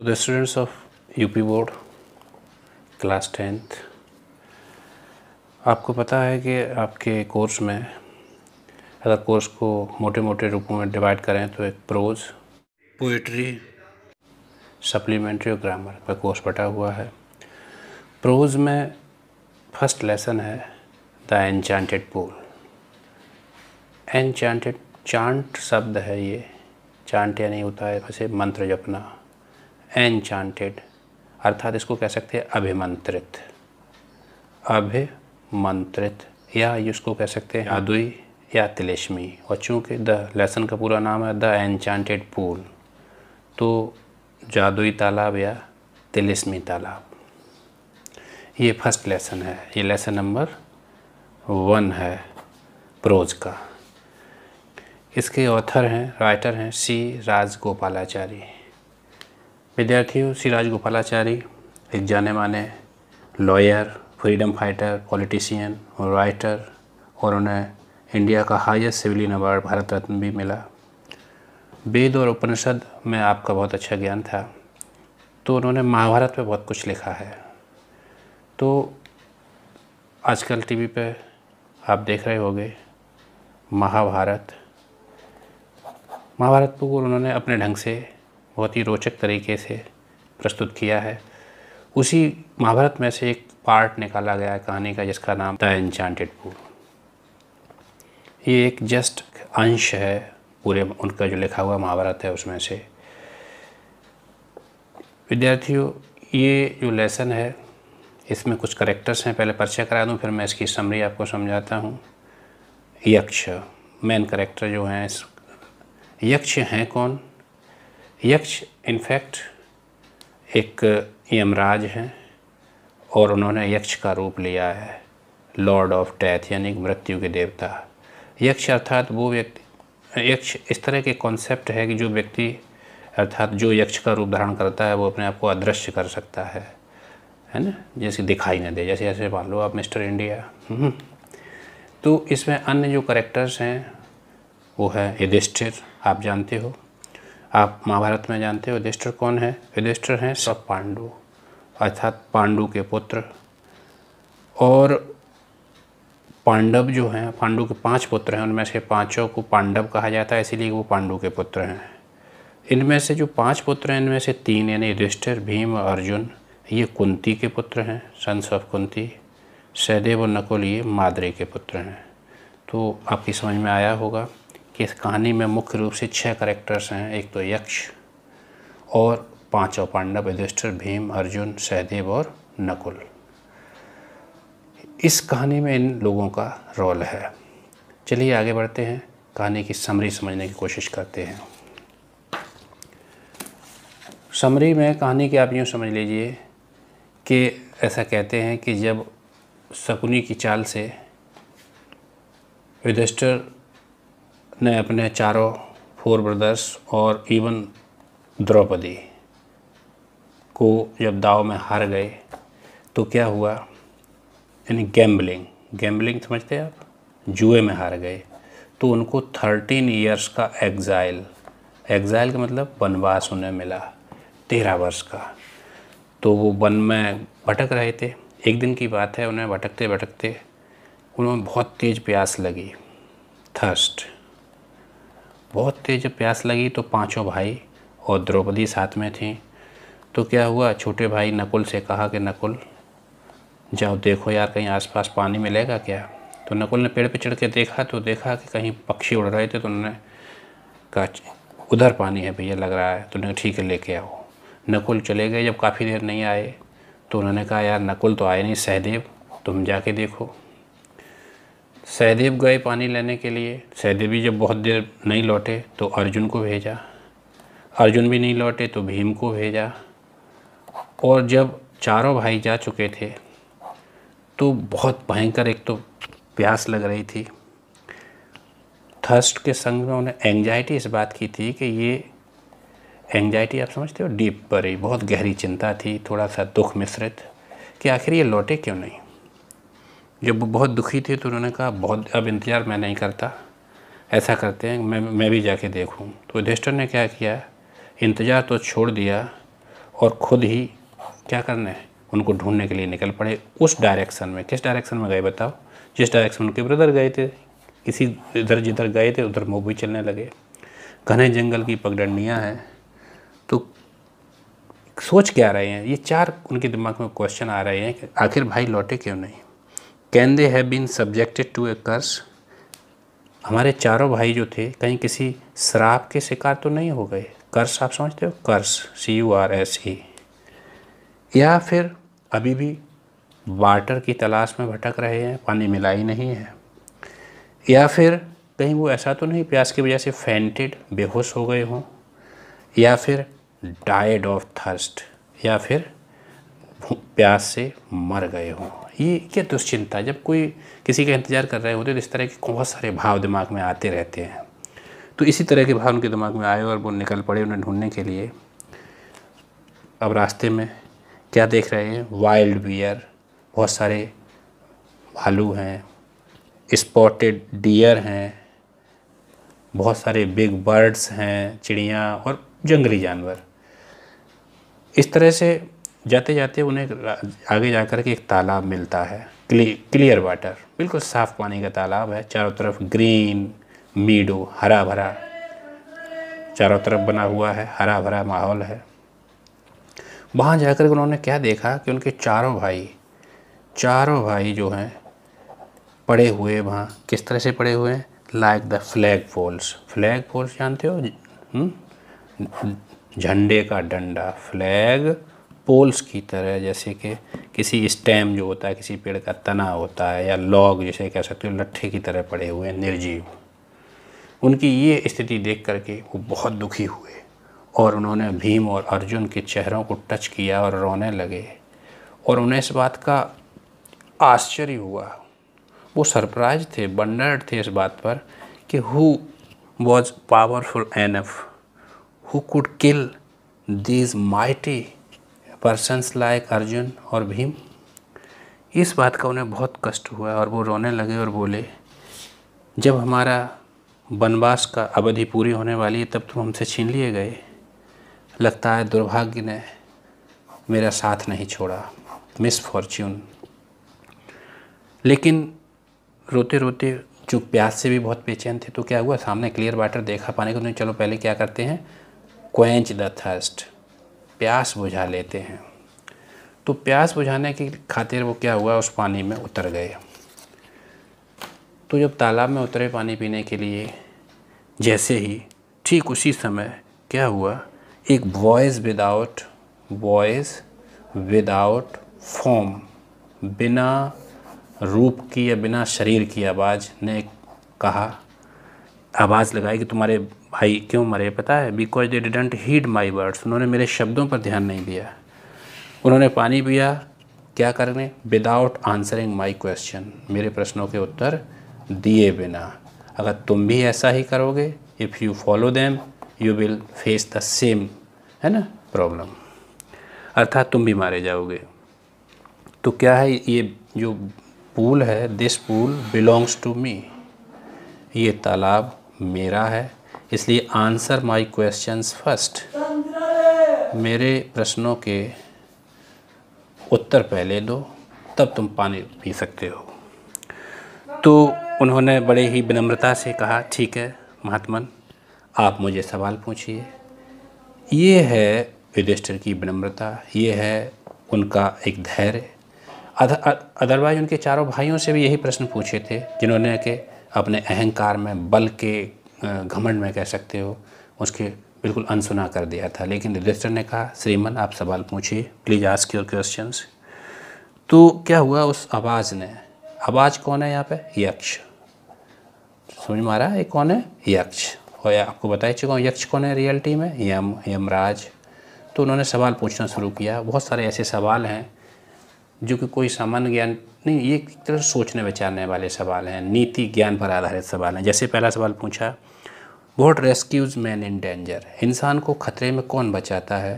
So the students of UP board class tenth आपको पता है कि आपके कोर्स में अगर कोर्स को मोटे मोटे रूपों में डिवाइड करें तो एक प्रोज पोइट्री सप्लीमेंट्री और ग्रामर का कोर्स बटा हुआ है प्रोज में फर्स्ट लेसन है the enchanted pool enchanted chant शब्द है ये चांट यानी होता है वैसे मंत्र जपना एनचांटेड अर्थात इसको कह सकते हैं अभिमंत्रित अभिमंत्रित या इसको कह सकते हैं अदुई या तिलेशमी और चूँकि द लेसन का पूरा नाम है द एनचांटेड पूल तो जादुई तालाब या तिलिस्मी तालाब ये फर्स्ट लेसन है ये लेसन नंबर वन है प्रोज का इसके ऑथर हैं राइटर हैं सी राजगोपालाचारी विद्यार्थियों सिराज गोपालाचारी एक जाने माने लॉयर फ्रीडम फाइटर पॉलिटिशियन और राइटर और उन्हें इंडिया का highest civilian award Bharat Ratna भी मिला वेद और उपनिषद में आपका बहुत अच्छा ज्ञान था तो उन्होंने महाभारत पे बहुत कुछ लिखा है तो आजकल टीवी पे आप देख रहे होंगे महाभारत महाभारत को उन्होंने अपने ढंग से बहुत ही रोचक तरीके से प्रस्तुत किया है उसी महाभारत में से एक पार्ट निकाला गया है कहानी का जिसका नाम द एनचांटेड पूल ये एक जस्ट अंश है पूरे उनका जो लिखा हुआ महाभारत है उसमें से विद्यार्थियों ये जो लेसन है इसमें कुछ करेक्टर्स हैं पहले परिचय करा दूँ फिर मैं इसकी समरी आपको समझाता हूँ यक्ष मेन करेक्टर जो हैं यक्ष हैं कौन यक्ष इनफैक्ट एक यमराज हैं और उन्होंने यक्ष का रूप लिया है लॉर्ड ऑफ डेथ यानी मृत्यु के देवता यक्ष अर्थात वो व्यक्ति यक्ष इस तरह के कॉन्सेप्ट है कि जो व्यक्ति अर्थात जो यक्ष का रूप धारण करता है वो अपने आप को अदृश्य कर सकता है है ना जैसे दिखाई ना दे जैसे जैसे मान लो आप मिस्टर इंडिया हम्म। तो इसमें अन्य जो करेक्टर्स हैं वो है यदिष्ठिर आप जानते हो आप महाभारत में जानते हो युधिष्ठिर कौन है युधिष्ठिर हैं सब पांडु अर्थात पांडु के पुत्र और पांडव जो हैं पांडु के पांच पुत्र हैं उनमें से पांचों को पांडव कहा जाता है इसीलिए वो पांडु के पुत्र हैं इनमें से जो पांच पुत्र हैं इनमें से तीन यानी युधिष्ठिर भीम अर्जुन ये कुंती के पुत्र हैं सन्स ऑफ कुंती सहदेव और नकुल ये मादरे के पुत्र हैं तो आपकी समझ में आया होगा कि इस कहानी में मुख्य रूप से छह करेक्टर्स हैं एक तो यक्ष और पांचों पांडव युधिष्ठिर भीम अर्जुन सहदेव और नकुल इस कहानी में इन लोगों का रोल है चलिए आगे बढ़ते हैं कहानी की समरी समझने की कोशिश करते हैं समरी में कहानी की आप यूँ समझ लीजिए कि ऐसा कहते हैं कि जब शकुनी की चाल से युधिष्ठिर ने अपने चारों फोर ब्रदर्स और इवन द्रौपदी को जब दाव में हार गए तो क्या हुआ यानी गैम्बलिंग गैम्बलिंग समझते हैं आप जुए में हार गए तो उनको थर्टीन ईयर्स का एग्ज़ाइल एग्ज़ाइल का मतलब वनवास उन्हें मिला तेरह वर्ष का तो वो वन में भटक रहे थे एक दिन की बात है उन्हें भटकते भटकते उन्हें बहुत तेज़ प्यास लगी थर्स्ट बहुत तेज़ प्यास लगी तो पांचों भाई और द्रौपदी साथ में थी तो क्या हुआ छोटे भाई नकुल से कहा कि नकुल जाओ देखो यार कहीं आसपास पानी मिलेगा क्या तो नकुल ने पेड़ पे चढ़ के देखा तो देखा कि कहीं पक्षी उड़ रहे थे तो उन्होंने कहा उधर पानी है भैया लग रहा है तो उन्होंने ठीक है लेके आओ नकुल चले गए जब काफ़ी देर नहीं आए तो उन्होंने कहा यार नकुल तो आए नहीं सहदेव तुम जाके देखो सहदेव गए पानी लेने के लिए सहदेवी जब बहुत देर नहीं लौटे तो अर्जुन को भेजा अर्जुन भी नहीं लौटे तो भीम को भेजा और जब चारों भाई जा चुके थे तो बहुत भयंकर एक तो प्यास लग रही थी थर्स्ट के संग में उन्हें एंजाइटी इस बात की थी कि ये एंजाइटी आप समझते हो डीप ही बहुत गहरी चिंता थी थोड़ा सा दुख मिश्रित कि आखिर ये लौटे क्यों नहीं जब वो बहुत दुखी थे तो उन्होंने कहा बहुत अब इंतज़ार मैं नहीं करता ऐसा करते हैं मैं मैं भी जाके देखूँ तो युधिष्ठर ने क्या किया इंतज़ार तो छोड़ दिया और ख़ुद ही क्या करना है उनको ढूंढने के लिए निकल पड़े उस डायरेक्शन में किस डायरेक्शन में गए बताओ जिस डायरेक्शन उनके ब्रदर गए थे किसी इधर जिधर गए थे उधर मूव भी चलने लगे घने जंगल की पगडंडियाँ हैं तो सोच क्या रहे हैं ये चार उनके दिमाग में क्वेश्चन आ रहे हैं कि आखिर भाई लौटे क्यों नहीं can they have been subjected to a curse हमारे चारों भाई जो थे कहीं किसी श्राप के शिकार तो नहीं हो गए कर्स आप समझते हो curse C U R S E या फिर अभी भी वाटर की तलाश में भटक रहे हैं पानी मिला ही नहीं है या फिर कहीं वो ऐसा तो नहीं प्यास की वजह से फेंटेड बेहोश हो गए हों या फिर डाइड ऑफ थर्स्ट या फिर प्यास से मर गए हों ये क्या दुश्चिंता जब कोई किसी का इंतज़ार कर रहे होते तो इस तरह के बहुत सारे भाव दिमाग में आते रहते हैं तो इसी तरह के भाव उनके दिमाग में आए और वो निकल पड़े उन्हें ढूंढने के लिए अब रास्ते में क्या देख रहे हैं वाइल्ड बियर बहुत सारे भालू हैं स्पॉटेड डियर हैं बहुत सारे बिग बर्ड्स हैं चिड़िया और जंगली जानवर इस तरह से जाते जाते उन्हें आगे जा कर के एक तालाब मिलता है क्लियर वाटर बिल्कुल साफ़ पानी का तालाब है चारों तरफ ग्रीन मीडो हरा भरा चारों तरफ बना हुआ है हरा भरा माहौल है वहाँ जाकर उन्होंने क्या देखा कि उनके चारों भाई चारों भाई जो हैं पड़े हुए वहाँ किस तरह से पड़े हुए हैं like the flag falls flag falls जानते हो हम्म? झंडे का डंडा फ्लैग पोल्स की तरह जैसे कि किसी स्टेम जो होता है किसी पेड़ का तना होता है या लॉग जिसे कह सकते हो लट्ठे की तरह पड़े हुए निर्जीव उनकी ये स्थिति देख करके वो बहुत दुखी हुए और उन्होंने भीम और अर्जुन के चेहरों को टच किया और रोने लगे और उन्हें इस बात का आश्चर्य हुआ वो सरप्राइज थे बंडर्ड थे इस बात पर कि who was powerful enough who could kill these mighty persons like Arjun और भीम इस बात का उन्हें बहुत कष्ट हुआ और वो रोने लगे और बोले जब हमारा वनवास का अवधि पूरी होने वाली है तब तुम हमसे छीन लिए गए लगता है दुर्भाग्य ने मेरा साथ नहीं छोड़ा मिस फॉर्च्यून लेकिन रोते रोते जो प्यास से भी बहुत बेचैन थे तो क्या हुआ सामने क्लियर वाटर देखा पाने को नहीं तो चलो पहले क्या करते हैं क्वेंच द थर्स्ट प्यास बुझा लेते हैं तो प्यास बुझाने की खातिर वो क्या हुआ उस पानी में उतर गए तो जब तालाब में उतरे पानी पीने के लिए जैसे ही ठीक उसी समय क्या हुआ एक voice without voice without form बिना रूप की या बिना शरीर की आवाज़ ने कहा आवाज़ लगाई कि तुम्हारे भाई क्यों मरे पता है because they didn't heed my words उन्होंने मेरे शब्दों पर ध्यान नहीं दिया उन्होंने पानी पिया क्या करने विदाउट आंसरिंग माई क्वेश्चन मेरे प्रश्नों के उत्तर दिए बिना अगर तुम भी ऐसा ही करोगे if you follow them you will face the same है ना प्रॉब्लम अर्थात तुम भी मारे जाओगे तो क्या है ये जो पूल है this pool belongs to me ये तालाब मेरा है इसलिए आंसर माय क्वेश्चंस फर्स्ट मेरे प्रश्नों के उत्तर पहले दो तब तुम पानी पी सकते हो तो उन्होंने बड़े ही विनम्रता से कहा ठीक है महात्मन आप मुझे सवाल पूछिए ये है युधिष्ठिर की विनम्रता ये है उनका एक धैर्य अदरवाइज उनके चारों भाइयों से भी यही प्रश्न पूछे थे जिन्होंने के अपने अहंकार में बल के घमंड में कह सकते हो उसके बिल्कुल अनसुना कर दिया था लेकिन रजिस्टर ने कहा श्रीमन आप सवाल पूछिए प्लीज़ आस्क योर क्वेश्चंस तो क्या हुआ उस आवाज़ ने आवाज़ कौन है यहाँ पे यक्ष समझ में आ रहा है कौन है यक्ष और आपको बता ही चुका हूँ यक्ष कौन है रियलिटी में यम यमराज तो उन्होंने सवाल पूछना शुरू किया बहुत सारे ऐसे सवाल हैं जो कि कोई सामान्य ज्ञान नहीं ये एक तरह सोचने विचारने वाले सवाल हैं नीति ज्ञान पर आधारित सवाल हैं जैसे पहला सवाल पूछा what rescues man in danger इंसान को खतरे में कौन बचाता है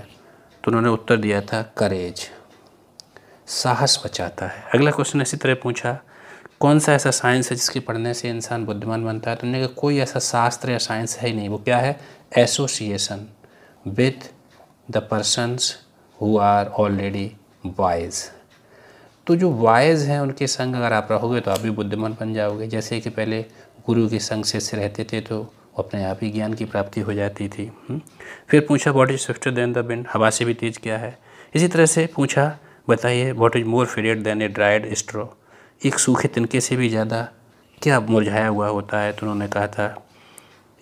तो उन्होंने उत्तर दिया था करेज साहस बचाता है अगला क्वेश्चन इसी तरह पूछा कौन सा ऐसा साइंस है जिसके पढ़ने से इंसान बुद्धिमान बनता है तो उन्होंने कोई ऐसा शास्त्र या साइंस है ही नहीं वो क्या है association with the persons who are already wise तो जो वायज हैं उनके संग अगर आप रहोगे तो आप भी बुद्धिमान बन जाओगे जैसे कि पहले गुरु के संग से रहते थे तो अपने आप ही ज्ञान की प्राप्ति हो जाती थी हम्म। फिर पूछा what is swifter than the wind हवा से भी तेज क्या है इसी तरह से पूछा बताइए what is more favourite than a dried straw एक सूखे तिनके से भी ज़्यादा क्या मुरझाया हुआ होता है तो उन्होंने कहा था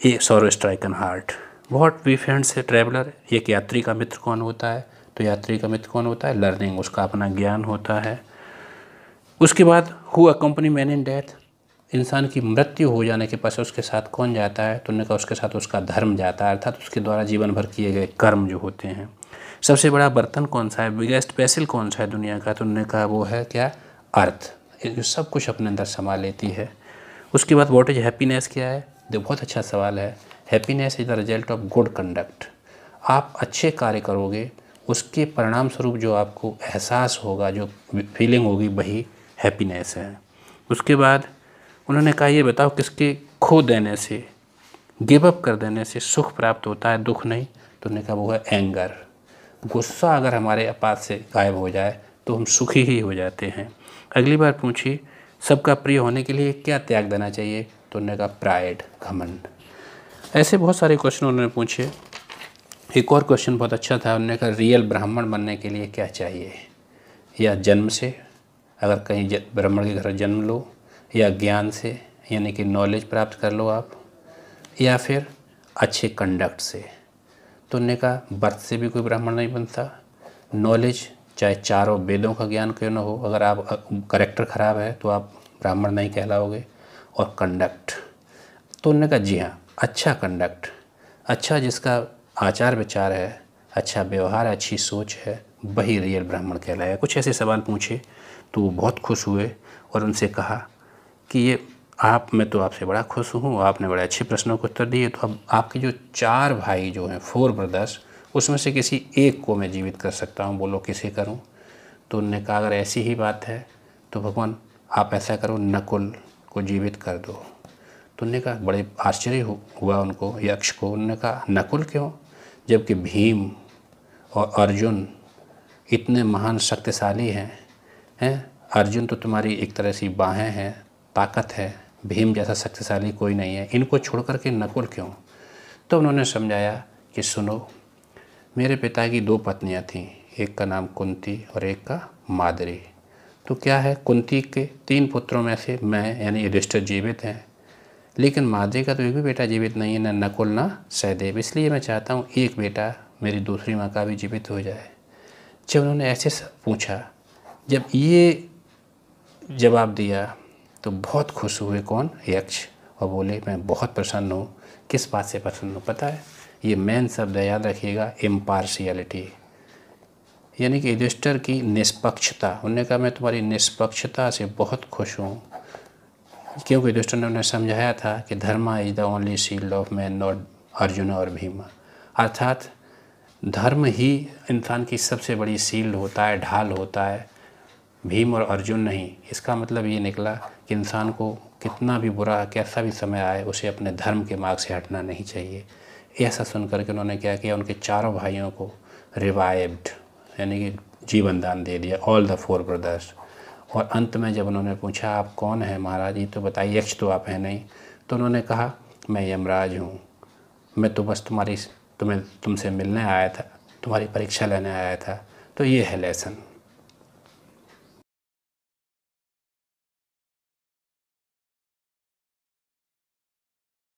ए सौर एन हार्ट what befriends a traveller एक यात्री का मित्र कौन होता है तो यात्री का मित्र कौन होता है लर्निंग उसका अपना ज्ञान होता है उसके बाद हुआ कंपनी मैन इन डेथ इंसान की मृत्यु हो जाने के पास उसके साथ कौन जाता है तो उन्होंने कहा उसके साथ उसका धर्म जाता है अर्थात उसके द्वारा जीवन भर किए गए कर्म जो होते हैं सबसे बड़ा बर्तन कौन सा है बिगेस्ट पैसिल कौन सा है दुनिया का तो उन्होंने कहा वो है क्या अर्थ जो सब कुछ अपने अंदर समा लेती है उसके बाद वॉट इज हैप्पीनेस क्या है जो बहुत अच्छा सवाल है happiness is the result of good conduct आप अच्छे कार्य करोगे उसके परिणाम स्वरूप जो आपको एहसास होगा जो फीलिंग होगी वही हैप्पीनेस है उसके बाद उन्होंने कहा ये बताओ किसके खो देने से गिव अप कर देने से सुख प्राप्त होता है दुख नहीं तो उन्होंने कहा वो है एंगर गुस्सा अगर हमारे अपात से गायब हो जाए तो हम सुखी ही हो जाते हैं अगली बार पूछिए सबका प्रिय होने के लिए क्या त्याग देना चाहिए तो उन्होंने कहा प्राइड घमंड ऐसे बहुत सारे क्वेश्चन उन्होंने पूछे एक और क्वेश्चन बहुत अच्छा था उन्होंने कहा रियल ब्राह्मण बनने के लिए क्या चाहिए या जन्म से अगर कहीं ब्राह्मण के घर जन्म लो या ज्ञान से यानी कि नॉलेज प्राप्त कर लो आप या फिर अच्छे कंडक्ट से तो उन्होंने कहा बर्थ से भी कोई ब्राह्मण नहीं बनता नॉलेज चाहे चारों वेदों का ज्ञान क्यों ना हो अगर आप करेक्टर ख़राब है तो आप ब्राह्मण नहीं कहलाओगे और कंडक्ट तो उन्होंने कहा जी हाँ अच्छा कंडक्ट अच्छा जिसका आचार विचार है अच्छा व्यवहार अच्छी सोच है वही रियल ब्राह्मण कहलाया कुछ ऐसे सवाल पूछे तो वो बहुत खुश हुए और उनसे कहा कि ये आप मैं तो आपसे बड़ा खुश हूँ आपने बड़े अच्छे प्रश्नों को उत्तर दिए तो अब आपके जो चार भाई जो हैं फोर ब्रदर्स उसमें से किसी एक को मैं जीवित कर सकता हूँ बोलो किसे करूँ तो उनने कहा अगर ऐसी ही बात है तो भगवान आप ऐसा करो नकुल को जीवित कर दो तो उनने कहा बड़े आश्चर्य हुआ उनको यक्ष को उनने कहा नकुल क्यों जबकि भीम और अर्जुन इतने महान शक्तिशाली हैं हैं अर्जुन तो तुम्हारी एक तरह सी बाहें हैं ताकत है भीम जैसा शक्तिशाली कोई नहीं है इनको छोड़ कर के नकुल क्यों तो उन्होंने समझाया कि सुनो मेरे पिता की दो पत्नियाँ थीं एक का नाम कुंती और एक का मादरी तो क्या है कुंती के तीन पुत्रों में से मैं यानी युधिष्ठिर जीवित हैं लेकिन मादरी का तो एक भी बेटा जीवित नहीं है ना नकुल ना सहदेव इसलिए मैं चाहता हूँ एक बेटा मेरी दूसरी माँ का भी जीवित हो जाए जब उन्होंने ऐसे पूछा जब ये जवाब दिया तो बहुत खुश हुए कौन यक्ष और बोले मैं बहुत प्रसन्न हूँ किस बात से प्रसन्न हूँ पता है ये मेन शब्द याद रखिएगा इम्पार्शियलिटी यानी कि रजिस्टर की निष्पक्षता उन्होंने कहा मैं तुम्हारी निष्पक्षता से बहुत खुश हूँ क्योंकि रजिस्टर ने उन्हें समझाया था कि dharma is the only shield of man not Arjun और भीमा अर्थात धर्म ही इंसान की सबसे बड़ी सील होता है ढाल होता है भीम और अर्जुन नहीं इसका मतलब ये निकला कि इंसान को कितना भी बुरा कैसा भी समय आए उसे अपने धर्म के मार्ग से हटना नहीं चाहिए ऐसा सुन करके उन्होंने क्या किया उनके चारों भाइयों को रिवाइव्ड यानी कि जीवन दान दे दिया ऑल द फोर ब्रदर्स और अंत में जब उन्होंने पूछा आप कौन हैं महाराज जी तो बताइए यक्ष तो आप हैं नहीं तो उन्होंने कहा मैं यमराज हूँ मैं तो बस तुम्हारी तुम्हें तुमसे मिलने आया था तुम्हारी परीक्षा लेने आया था तो ये है लेसन